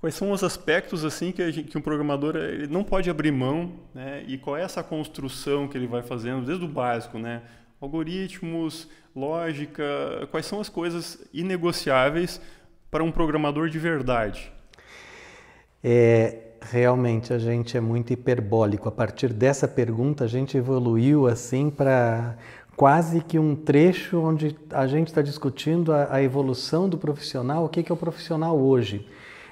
quais são os aspectos assim que, gente, que um programador ele não pode abrir mão, né? E qual é essa construção que ele vai fazendo desde o básico, né? Algoritmos, lógica, quais são as coisas inegociáveis para um programador de verdade? É, realmente a gente é muito hiperbólico. A partir dessa pergunta, a gente evoluiu assim para quase que um trecho onde a gente está discutindo a, a, evolução do profissional, o que, que é o profissional hoje.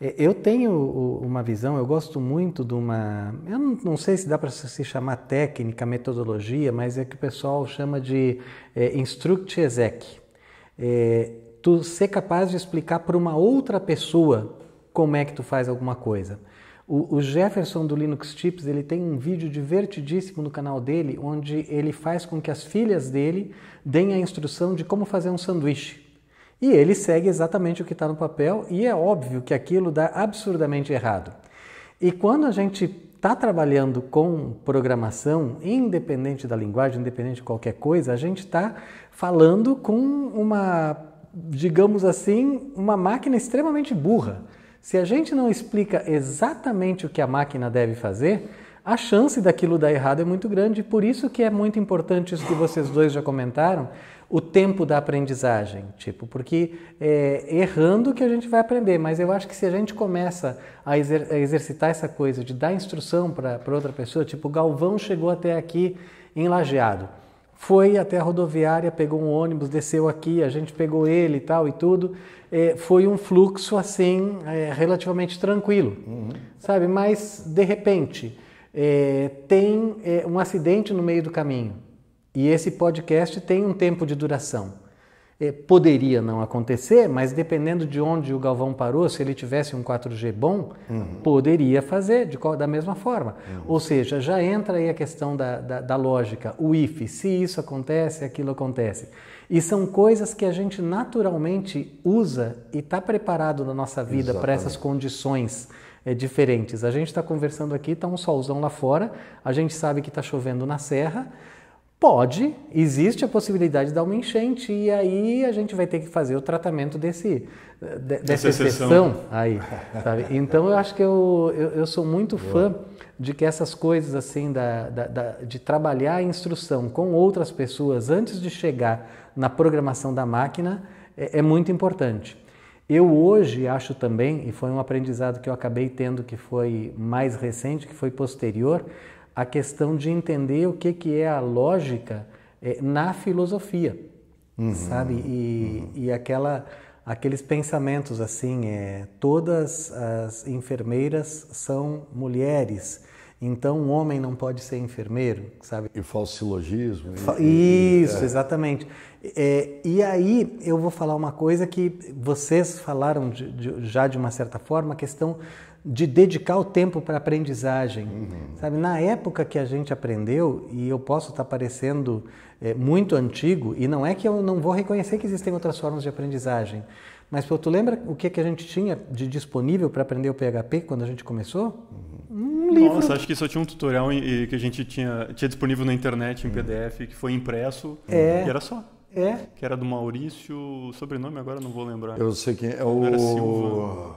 É, eu tenho uma visão, eu gosto muito de uma. Eu não sei se dá para se chamar técnica, metodologia, mas é que o pessoal chama de é, instruct exec. É, tu ser capaz de explicar para uma outra pessoa como é que tu faz alguma coisa. O, o Jefferson do Linux Tips ele tem um vídeo divertidíssimo no canal dele, onde ele faz com que as filhas dele deem a instrução de como fazer um sanduíche. E ele segue exatamente o que está no papel, e é óbvio que aquilo dá absurdamente errado. E quando a gente está trabalhando com programação, independente da linguagem, independente de qualquer coisa, a gente está falando com uma, digamos assim, uma máquina extremamente burra. Se a gente não explica exatamente o que a máquina deve fazer, a chance daquilo dar errado é muito grande. Por isso que é muito importante isso que vocês dois já comentaram, o tempo da aprendizagem, tipo, porque é errando que a gente vai aprender, mas eu acho que se a gente começa a, exer a exercitar essa coisa de dar instrução para outra pessoa, tipo, Galvão chegou até aqui em Lajeado, foi até a rodoviária, pegou um ônibus, desceu aqui, a gente pegou ele e tal e tudo, é, foi um fluxo assim é, relativamente tranquilo, uhum. sabe? Mas de repente é, tem é, um acidente no meio do caminho e esse podcast tem um tempo de duração. É, poderia não acontecer, mas dependendo de onde o Galvão parou, se ele tivesse um 4G bom, uhum. poderia fazer de, da mesma forma. Uhum. Ou seja, já entra aí a questão da, da, da lógica, o if, se isso acontece, aquilo acontece. E são coisas que a gente naturalmente usa e está preparado na nossa vida para essas condições é, diferentes. A gente está conversando aqui, está um solzão lá fora, a gente sabe que está chovendo na serra. Pode, existe a possibilidade de dar uma enchente e aí a gente vai ter que fazer o tratamento desse, de, dessa exceção. aí. Sabe? Então eu acho que eu, eu, eu sou muito Boa. fã de que essas coisas assim da, da, da, de trabalhar a instrução com outras pessoas antes de chegar na programação da máquina é, é muito importante. Eu hoje acho também, e foi um aprendizado que eu acabei tendo que foi mais recente, que foi posterior, a questão de entender o que, que é a lógica eh, na filosofia, uhum, sabe? E, uhum. e aquela, aqueles pensamentos assim, é, todas as enfermeiras são mulheres, então, um homem não pode ser enfermeiro, sabe? E falso silogismo. E, Isso, é. exatamente. É, e aí eu vou falar uma coisa que vocês falaram de, de, já de uma certa forma, a questão de dedicar o tempo para aprendizagem. Uhum. Sabe, na época que a gente aprendeu, e eu posso estar tá parecendo é, muito antigo, e não é que eu não vou reconhecer que existem outras formas de aprendizagem, mas pô, tu lembra o que, que a gente tinha de disponível para aprender o PHP quando a gente começou? Uhum. Hum, livro. Nossa, acho que só tinha um tutorial que a gente tinha, tinha disponível na internet em PDF, que foi impresso, é. e era só. É. Que era do Maurício, sobrenome agora não vou lembrar. Eu sei quem é, é o. Silva.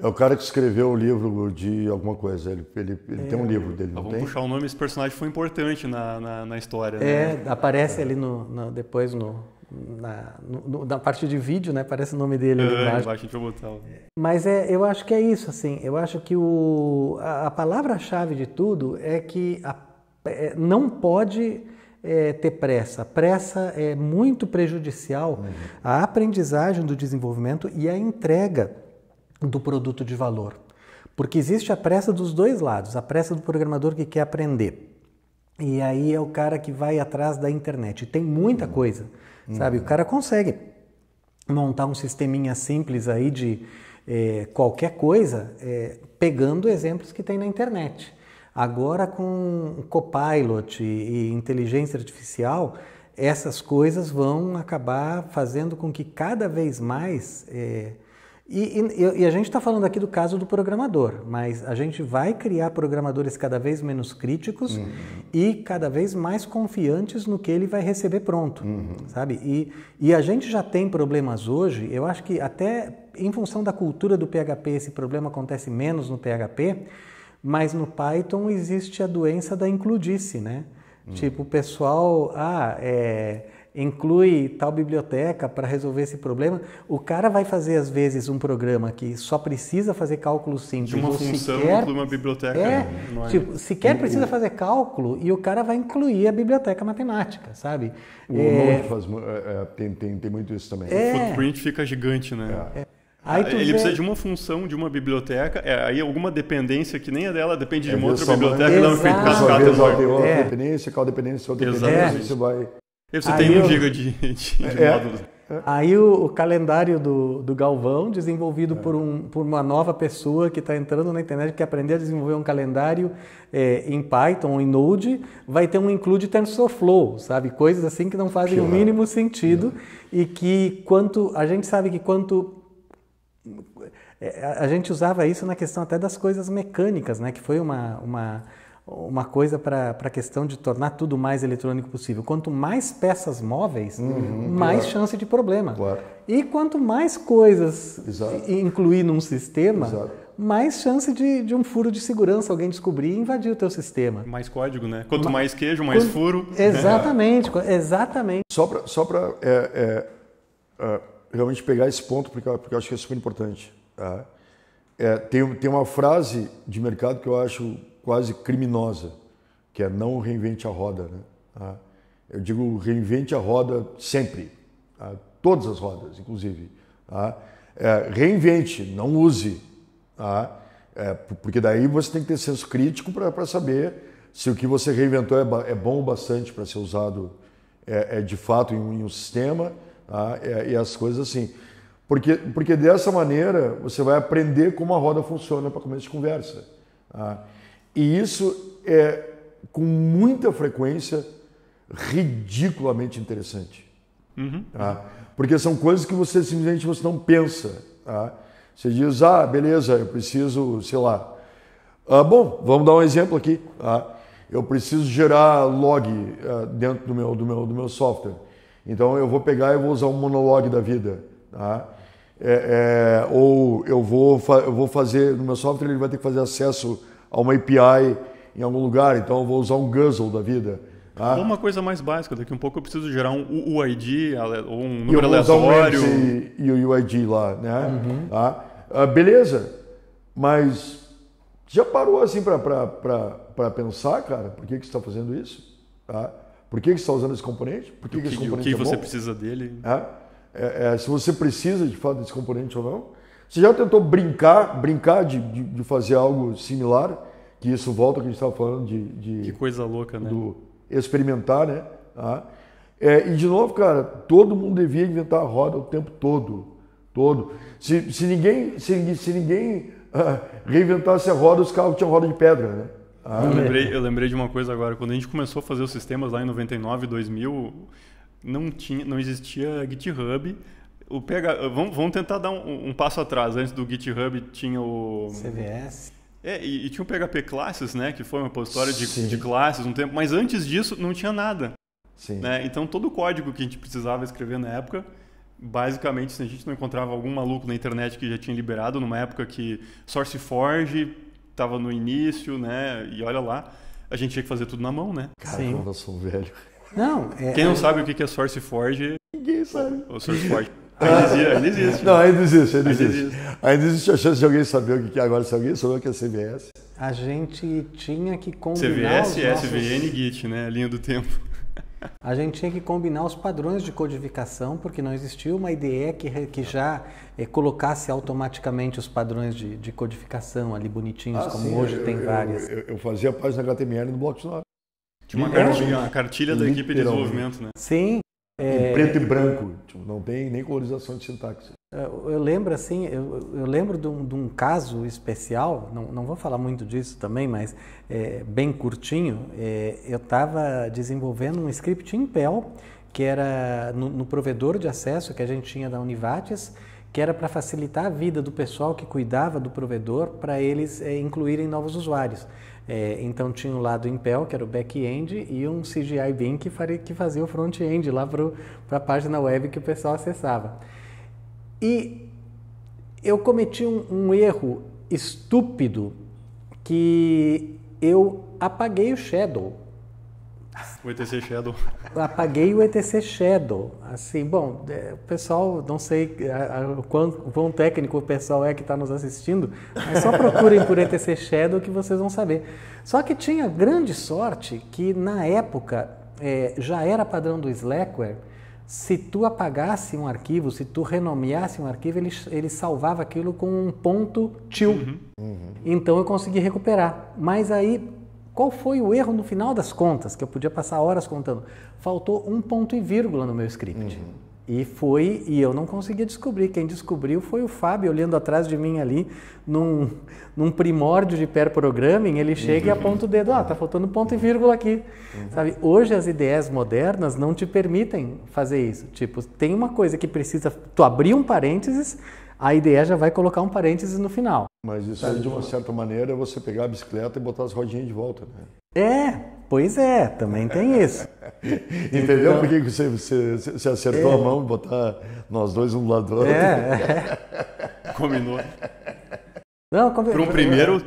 É o cara que escreveu o livro de alguma coisa. Ele, ele, ele é. tem um é. livro dele, ah, não Vamos tem? puxar o nome. Esse personagem foi importante na, na, na história. É, né? aparece é. ali no, no, depois no, na, no, na parte de vídeo, né? Parece o nome dele ali é, embaixo. embaixo gente vai botar. Mas é, eu acho que é isso, assim. Eu acho que o, a, a palavra-chave de tudo é que a, é, não pode é, ter pressa. Pressa é muito prejudicial uhum. à aprendizagem do desenvolvimento e à entrega do produto de valor. Porque existe a pressa dos dois lados, a pressa do programador que quer aprender e aí é o cara que vai atrás da internet. tem muita uhum. coisa, sabe? O cara consegue montar um sisteminha simples aí de é, qualquer coisa, é, pegando exemplos que tem na internet. Agora com Copilot e, e inteligência artificial, essas coisas vão acabar fazendo com que cada vez mais é, e, e, e, a gente está falando aqui do caso do programador, mas a gente vai criar programadores cada vez menos críticos uhum. e cada vez mais confiantes no que ele vai receber pronto, uhum. sabe? E, e a gente já tem problemas hoje, eu acho que até em função da cultura do PHP, esse problema acontece menos no PHP, mas no Python existe a doença da includice, né? Uhum. Tipo, o pessoal, ah, é inclui tal biblioteca para resolver esse problema. O cara vai fazer, às vezes, um programa que só precisa fazer cálculo simples. De uma função sequer, de uma biblioteca. É, né? não é... Tipo, sequer precisa fazer cálculo e o cara vai incluir a biblioteca matemática, sabe? O é, faz, é, é, tem, tem, tem muito isso também. É, o footprint fica gigante, né? É. é. Aí ele vê... precisa de uma função de uma biblioteca, é, aí alguma dependência que nem é dela, depende é de uma outra biblioteca, não fica cascata. Uma é. dependência, qual dependência, outra dependência, você vai. E você aí tem eu, giga de, de, de é, módulos. Aí o, o, calendário do, do Galvão, desenvolvido é. por, um, por uma nova pessoa que está entrando na internet, que aprendeu a desenvolver um calendário é, em Python, em Node, vai ter um include TensorFlow, sabe? Coisas assim que não fazem o mínimo sentido e que quanto... A gente sabe que quanto... É, a gente usava isso na questão até das coisas mecânicas, né? Que foi uma, uma uma coisa para a questão de tornar tudo mais eletrônico possível. Quanto mais peças móveis, uhum, mais claro. chance de problema. Claro. E quanto mais coisas Exato. incluir num sistema, Exato. mais chance de, de um furo de segurança, alguém descobrir e invadir o teu sistema. Mais código, né? Quanto Ma mais queijo, mais quanto... furo. Exatamente, exatamente. Só para só pra, é, é, é, realmente pegar esse ponto, porque, porque eu acho que é super importante. Tá? É, tem, tem uma frase de mercado que eu acho quase criminosa, que é não reinvente a roda. Né? Ah, eu digo reinvente a roda sempre, ah, todas as rodas, inclusive. Ah, é, reinvente, não use. Ah, é, porque daí você tem que ter senso crítico para saber se o que você reinventou é, é bom o bastante para ser usado é, é, de fato em, em um sistema ah, é, e as coisas assim. Porque, porque dessa maneira você vai aprender como a roda funciona para começo de conversa. Tá? E isso é, com muita frequência, ridiculamente interessante. Uhum. Tá? Porque são coisas que você simplesmente você não pensa. Tá? Você diz, ah, beleza, eu preciso, sei lá. Ah, bom, vamos dar um exemplo aqui. Ah, eu preciso gerar log ah, dentro do meu, do, meu, do meu software. Então eu vou pegar e vou usar um monologue da vida. Tá? é, é, ou eu vou, eu vou fazer, no meu software ele vai ter que fazer acesso a uma API em algum lugar, então eu vou usar um Guzzle da vida. Tá? Ou uma coisa mais básica, daqui um pouco eu preciso gerar um UID ou um número aleatório. e o UID lá, né? Uhum. Tá? Ah, beleza, mas já parou assim para pensar, cara, por que, que você está fazendo isso? Tá? Por que, que você está usando esse componente? Por que, que, que esse componente O que é você bom? precisa dele? é, é, se você precisa de fato desse componente ou não. Você já tentou brincar, brincar de, de, de fazer algo similar? Que isso volta ao que a gente estava falando de, de, Que coisa louca, né? Do experimentar, né? Ah. É, e de novo, cara, todo mundo devia inventar a roda o tempo todo. Todo. Se, se ninguém, se, se ninguém ah, reinventasse a roda, os carros tinham roda de pedra, né? Ah, eu, lembrei, eu lembrei de uma coisa agora. Quando a gente começou a fazer os sistemas lá em 99, 2000, não, tinha, não existia GitHub. O PH, vamos, vamos tentar dar um, um passo atrás. Antes do GitHub tinha o. CVS. É, e, e, tinha o PHP Classes, né? Que foi uma repositório de, de, classes um tempo. Mas antes disso, não tinha nada. Né? Então, todo o código que a gente precisava escrever na época, basicamente, se a gente não encontrava algum maluco na internet que já tinha liberado, numa época que SourceForge estava no início, né? E olha lá, a gente tinha que fazer tudo na mão, né? Caramba, Sim. eu sou velho. Não, é, Quem não é. sabe o que é Source Forge, ninguém sabe. O Source Forge. Ah. Ainda existe. Não, ainda existe, ainda, existe. Ainda existe a chance de alguém saber o que é agora. Se alguém souber o que é CVS. A gente tinha que combinar. CVS, nossos... SVN e Git, né? linha do tempo. A gente tinha que combinar os padrões de codificação, porque não existia uma IDE que, que já é, colocasse automaticamente os padrões de, de codificação ali bonitinhos, ah, como sim, hoje eu, tem eu, várias. Eu, eu, fazia a página HTML no Bloco tinha uma, cartilha, é uma cartilha da equipe de desenvolvimento, né? Sim. É... Em preto e branco, tipo, não tem nem colorização de sintaxe. Eu lembro assim, eu, eu lembro de um, de um, caso especial, não, não vou falar muito disso também, mas é, bem curtinho, é, eu estava desenvolvendo um script em Pell, que era no, no provedor de acesso que a gente tinha da Univates, que era para facilitar a vida do pessoal que cuidava do provedor para eles é, incluírem novos usuários. É, então tinha um lado Impel, que era o back-end, e um CGI Bin que, faria, que fazia o front-end lá para a página web que o pessoal acessava. E eu cometi um, um erro estúpido que eu apaguei o Shadow o ETC Shadow. Apaguei o ETC Shadow. Assim, bom, é, o pessoal, não sei é, é, o quão, quão, técnico o pessoal é que está nos assistindo, mas só procurem por ETC Shadow que vocês vão saber. Só que tinha grande sorte que, na época, é, já era padrão do Slackware, se tu apagasse um arquivo, se tu renomeasse um arquivo, ele, ele salvava aquilo com um ponto til. Uhum. Uhum. Então eu consegui recuperar. Mas aí qual foi o erro no final das contas, que eu podia passar horas contando? Faltou um ponto e vírgula no meu script. Uhum. E foi, e eu não conseguia descobrir. Quem descobriu foi o Fábio, olhando atrás de mim ali, num, num primórdio de pair programming, ele chega uhum. e aponta o dedo, ah, tá faltando ponto e vírgula aqui. Uhum. Sabe? Hoje as ideias modernas não te permitem fazer isso. Tipo, tem uma coisa que precisa, tu abrir um parênteses, a ideia já vai colocar um parênteses no final. Mas isso aí, de uma certa maneira, é você pegar a bicicleta e botar as rodinhas de volta, né? É, pois é, também tem isso. Entendeu então, por que você, você, você acertou é, a mão e botar nós dois um do lado do outro? É. é. Combinou. Não, combinou. Para um primeiro,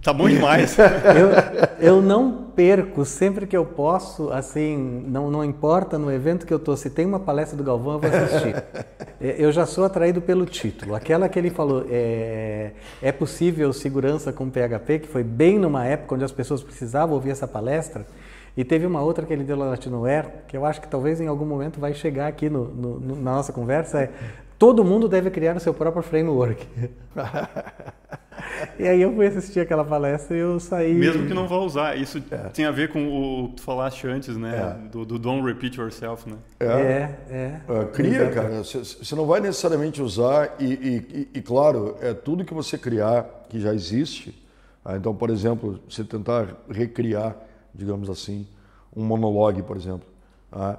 tá bom demais. eu, eu não perco sempre que eu posso, assim, não, não importa no evento que eu tô, se tem uma palestra do Galvão, eu vou assistir. É, eu já sou atraído pelo título. Aquela que ele falou, é, é possível segurança com PHP, que foi bem numa época onde as pessoas precisavam ouvir essa palestra. E teve uma outra que ele deu lá na Latinoair, que eu acho que talvez em algum momento vai chegar aqui no, no, no, na nossa conversa, é todo mundo deve criar o seu próprio framework. e aí eu fui assistir aquela palestra e eu saí. Mesmo que não vá usar, isso é. tem a ver com o que tu falaste antes, né? É. Do, do, don't repeat yourself, né? É, é. é. é cria, cara. Você não vai necessariamente usar, e, e, e, claro, é tudo que você criar que já existe. Tá? Então, por exemplo, você tentar recriar, digamos assim, um monologue, por exemplo. Tá?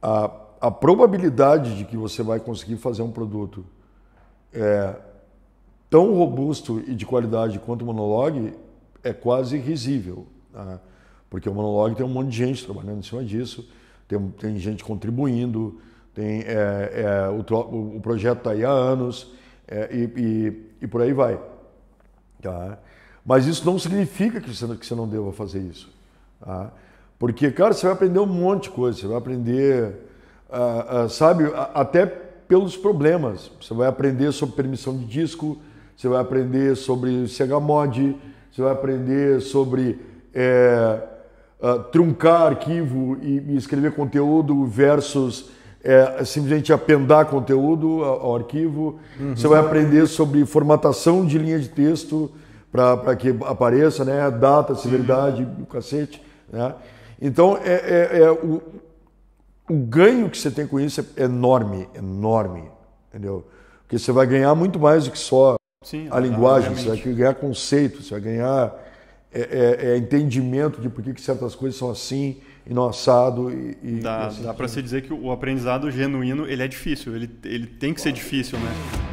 Ah, a probabilidade de que você vai conseguir fazer um produto é, tão robusto e de qualidade quanto o Monologue é quase risível, né? porque o Monologue tem um monte de gente trabalhando em cima disso, tem, tem gente contribuindo, tem é, é, o, o, projeto está aí há anos é, e, e, e, por aí vai. Tá? Mas isso não significa que você, que você não deva fazer isso. Tá? Porque, cara, você vai aprender um monte de coisa, você vai aprender ah, ah, sabe? Até pelos problemas. Você vai aprender sobre permissão de disco, você vai aprender sobre chmod você vai aprender sobre é, uh, truncar arquivo e, e, escrever conteúdo versus é, simplesmente apendar conteúdo ao, ao arquivo. Uhum. Você vai aprender sobre formatação de linha de texto para que apareça, né? Data, severidade, uhum. o cacete, né? Então, é, é, é o, o ganho que você tem com isso é enorme, enorme, entendeu? Porque você vai ganhar muito mais do que só Sim, a linguagem, você vai ganhar conceito, você vai ganhar é, é, é entendimento de por que, certas coisas são assim e não assado. E, e dá assim, dá para se dizer que o aprendizado genuíno ele é difícil, ele, ele tem que claro. ser difícil, né?